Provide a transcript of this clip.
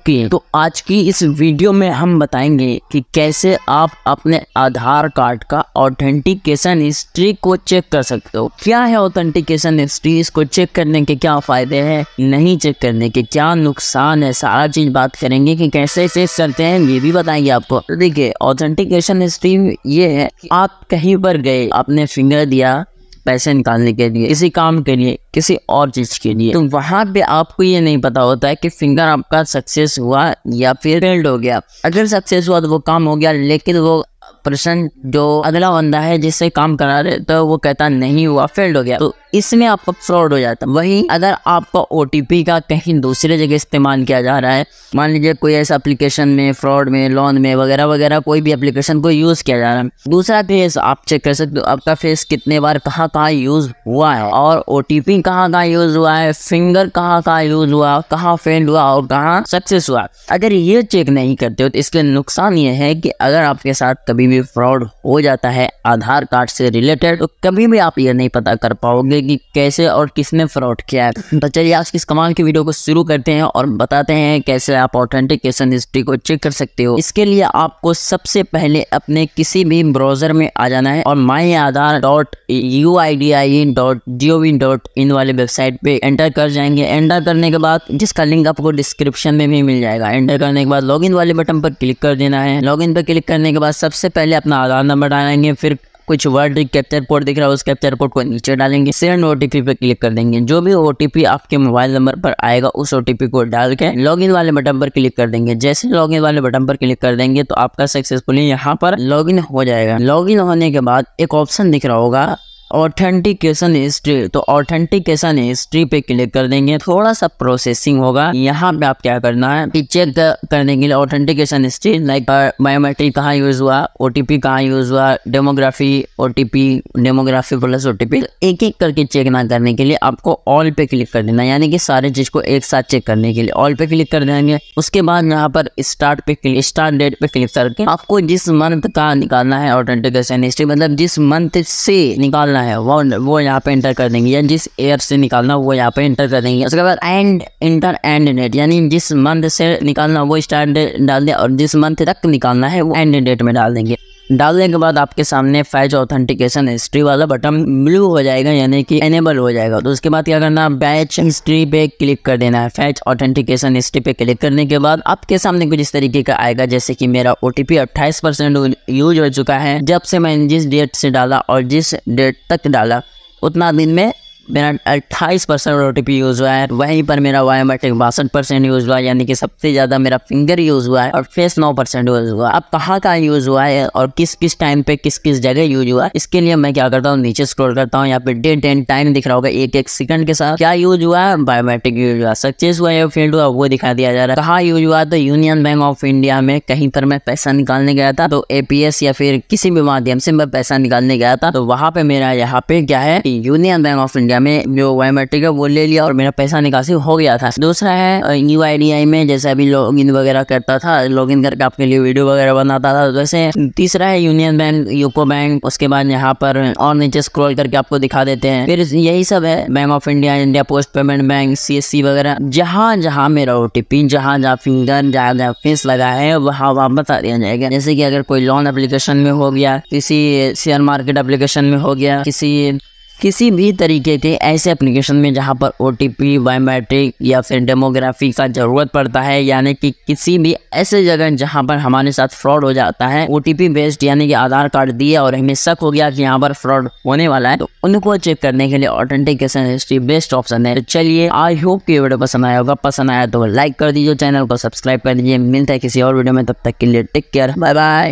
okay okay, तो आज की इस वीडियो में हम बताएंगे कि कैसे आप अपने आधार कार्ड का ऑथेंटिकेशन हिस्ट्री को चेक कर सकते हो क्या है ऑथेंटिकेशन हिस्ट्री इसको चेक करने के क्या फायदे हैं नहीं चेक करने के क्या नुकसान है सारा चीज बात करेंगे कि कैसे चेक करते हैं ये भी बताएंगे आपको तो देखिए ऑथेंटिकेशन हिस्ट्री ये है आप कहीं पर गए आपने फिंगर दिया पैसे निकालने के लिए किसी काम के लिए किसी और चीज़ के लिए तो वहाँ पे आपको ये नहीं पता होता है कि फिंगर आपका सक्सेस हुआ या फिर फेल्ड हो गया अगर सक्सेस हुआ तो वो काम हो गया लेकिन वो पर्सन जो अगला बंदा है जिससे काम करा रहे तो वो कहता नहीं हुआ फेल्ड हो गया तो इसमें आपका फ्रॉड हो जाता है वही अगर आपका ओ का कहीं दूसरे जगह इस्तेमाल किया जा रहा है मान लीजिए कोई ऐसा एप्लीकेशन में फ्रॉड में लोन में वगैरह वगैरह कोई भी एप्लीकेशन को यूज़ किया जा रहा है दूसरा फेस आप चेक कर सकते हो आपका फेस कितने बार कहाँ कहाँ यूज़ हुआ है और ओ टी पी कहाँ कहाँ यूज़ हुआ है फिंगर कहाँ कहाँ यूज़ हुआ कहाँ फेल हुआ और कहाँ सक्सेस हुआ अगर ये चेक नहीं करते हो तो इसके नुकसान ये है कि अगर आपके साथ कभी भी फ्रॉड हो जाता है आधार कार्ड से रिलेटेड तो कभी भी आप ये नहीं पता कर पाओगे कि कैसे और किसने फ्रॉड किया है तो चलिए आज किस कमाल की वीडियो को शुरू करते हैं और बताते हैं कैसे आप ऑथेंटिकेशन हिस्ट्री को चेक कर सकते हो इसके लिए आपको सबसे पहले अपने किसी भी ब्राउजर में आ जाना है और my Aadhaar dot U I D A I dot G O V dot in वाले वेबसाइट पे एंटर कर जाएंगे एंटर करने के बाद जिसका लिंक आपको डिस्क्रिप्शन में भी मिल जाएगा एंटर करने के बाद इन वाले बटन पर क्लिक कर देना है इन पर क्लिक करने के बाद सबसे पहले पहले अपना आधार नंबर डालेंगे फिर कुछ वर्ड कैप्चर कोड दिख रहा है उस कैप्चर कोड को नीचे डालेंगे सेंड ओटीपी पर क्लिक कर देंगे जो भी ओटीपी आपके मोबाइल नंबर पर आएगा उस ओटीपी को डाल के लॉगिन वाले बटन पर क्लिक कर देंगे जैसे लॉगिन वाले बटन पर क्लिक कर देंगे तो आपका सक्सेसफुली यहाँ पर लॉगिन हो जाएगा लॉगिन होने के बाद एक ऑप्शन दिख रहा होगा ऑथेंटिकेशन हिस्ट्री तो ऑथेंटिकेशन हिस्ट्री पे क्लिक कर देंगे थोड़ा सा प्रोसेसिंग होगा यहाँ पे आप क्या करना है चेक करने के लिए ऑथेंटिकेशन हिस्ट्री लाइक बायोमेट्रिक कहाँ यूज हुआ ओ कहाँ यूज हुआ डेमोग्राफी ओ डेमोग्राफी प्लस ओ एक एक करके चेक ना करने के लिए आपको ऑल पे क्लिक कर देना यानी कि सारे चीज को एक साथ चेक करने के लिए ऑल पे क्लिक कर देंगे उसके बाद यहाँ पर स्टार्ट पे क्लिक स्टार्ट डेट पे क्लिक करके आपको जिस मंथ का निकालना है ऑथेंटिकेशन हिस्ट्री मतलब जिस मंथ से निकालना करना है वो वो यहाँ पे इंटर कर देंगे या जिस एयर से निकालना वो यहाँ पे इंटर कर देंगे उसके बाद एंड इंटर एंड डेट यानी जिस मंथ से निकालना वो स्टार्ट डाल दें और जिस मंथ तक निकालना है वो एंड डेट में डाल देंगे डालने के बाद आपके सामने फैच ऑथेंटिकेशन हिस्ट्री वाला बटन ब्लू हो जाएगा यानी कि एनेबल हो जाएगा तो उसके बाद क्या करना है बैच हिस्ट्री पे क्लिक कर देना है फैच ऑथेंटिकेशन हिस्ट्री पे क्लिक करने के बाद आपके सामने कुछ इस तरीके का आएगा जैसे कि मेरा ओ टी यूज हो चुका है जब से मैंने जिस डेट से डाला और जिस डेट तक डाला उतना दिन में मेरा अट्ठाईस परसेंट ओ यूज़ हुआ है वहीं पर मेरा बायोमेट्रिक बासठ परसेंट यूज़ हुआ है यानी कि सबसे ज़्यादा मेरा फिंगर यूज़ हुआ है और फेस नौ परसेंट यूज़ हुआ अब कहाँ कहाँ यूज़ हुआ है और किस किस टाइम पे किस किस जगह यूज़ हुआ है इसके लिए मैं क्या करता हूँ नीचे स्क्रोल करता हूँ यहाँ पे डेट एंड टाइम दिख रहा होगा एक एक सेकंड के साथ क्या यूज हुआ है बायोमेट्रिक यूज हुआ सक्सेस हुआ या फील्ड हुआ वो दिखा दिया जा रहा है कहाँ यूज हुआ तो यूनियन बैंक ऑफ इंडिया में कहीं पर मैं पैसा निकालने गया था तो एपीएस या फिर किसी भी माध्यम से मैं पैसा निकालने गया था तो वहाँ पे मेरा यहाँ पे क्या है यूनियन बैंक ऑफ इंडिया हमें जो बायोमेट्रिक है वो ले लिया और मेरा पैसा निकासी हो गया था दूसरा है यू आई में जैसे अभी लॉग इन वगैरह करता था लॉग इन करके आपके लिए वीडियो वगैरह बनाता था वैसे तो तीसरा है यूनियन बैंक यूको बैंक उसके बाद यहाँ पर और नीचे स्क्रॉल करके आपको दिखा देते हैं फिर यही सब है bank of India India post payment bank सी वगैरह जहाँ जहाँ मेरा ओ टी पी जहाँ जहाँ फिंगर जहाँ जहाँ फीस लगा है वहाँ वहाँ बता दिया जाएगा जैसे कि अगर कोई लोन एप्लीकेशन में हो गया किसी शेयर मार्केट एप्लीकेशन में हो गया किसी किसी भी तरीके के ऐसे एप्लीकेशन में जहाँ पर ओ बायोमेट्रिक या फिर डेमोग्राफी का ज़रूरत पड़ता है यानी कि किसी भी ऐसे जगह जहाँ पर हमारे साथ फ्रॉड हो जाता है ओ बेस्ड यानी कि आधार कार्ड दिया और हमें शक हो गया कि यहाँ पर फ्रॉड होने वाला है तो उनको चेक करने के लिए ऑथेंटिकेशन हिस्ट्री बेस्ट ऑप्शन है तो चलिए आई होप की वीडियो पसंद आया होगा पसंद आया तो लाइक कर दीजिए चैनल को सब्सक्राइब कर दीजिए मिलता है किसी और वीडियो में तब तक के लिए टेक केयर बाय बाय